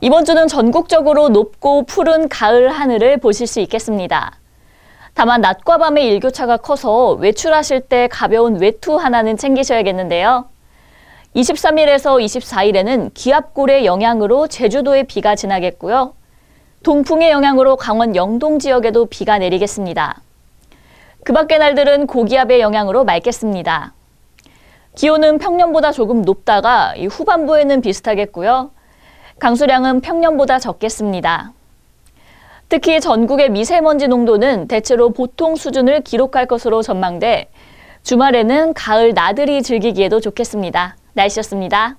이번 주는 전국적으로 높고 푸른 가을 하늘을 보실 수 있겠습니다. 다만 낮과 밤의 일교차가 커서 외출하실 때 가벼운 외투 하나는 챙기셔야겠는데요. 23일에서 24일에는 기압골의 영향으로 제주도에 비가 지나겠고요. 동풍의 영향으로 강원 영동 지역에도 비가 내리겠습니다. 그 밖의 날들은 고기압의 영향으로 맑겠습니다. 기온은 평년보다 조금 높다가 후반부에는 비슷하겠고요. 강수량은 평년보다 적겠습니다. 특히 전국의 미세먼지 농도는 대체로 보통 수준을 기록할 것으로 전망돼 주말에는 가을 나들이 즐기기에도 좋겠습니다. 날씨였습니다.